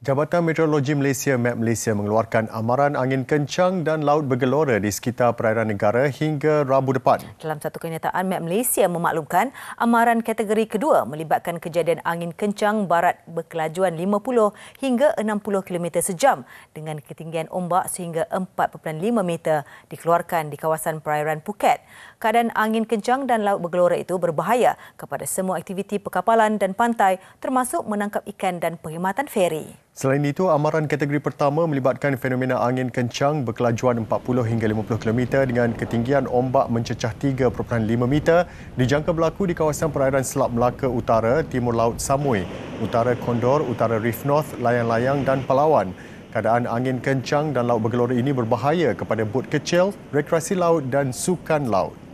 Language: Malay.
Jabatan Meteorologi Malaysia Map Malaysia mengeluarkan amaran angin kencang dan laut bergelora di sekitar perairan negara hingga Rabu depan. Dalam satu kenyataan, Map Malaysia memaklumkan amaran kategori kedua melibatkan kejadian angin kencang barat berkelajuan 50 hingga 60 km sejam dengan ketinggian ombak sehingga 4.5 meter dikeluarkan di kawasan perairan Phuket. Keadaan angin kencang dan laut bergelora itu berbahaya kepada semua aktiviti perkapalan dan pantai termasuk menangkap ikan dan perkhidmatan feri. Selain itu, amaran kategori pertama melibatkan fenomena angin kencang berkelajuan 40 hingga 50 km dengan ketinggian ombak mencecah 3.5 meter dijangka berlaku di kawasan perairan Selat Melaka Utara, Timur Laut Samui, Utara Kondor, Utara Reef North, Layang-Layang dan Palawan. Keadaan angin kencang dan laut bergelora ini berbahaya kepada bot kecil, rekreasi laut dan sukan laut.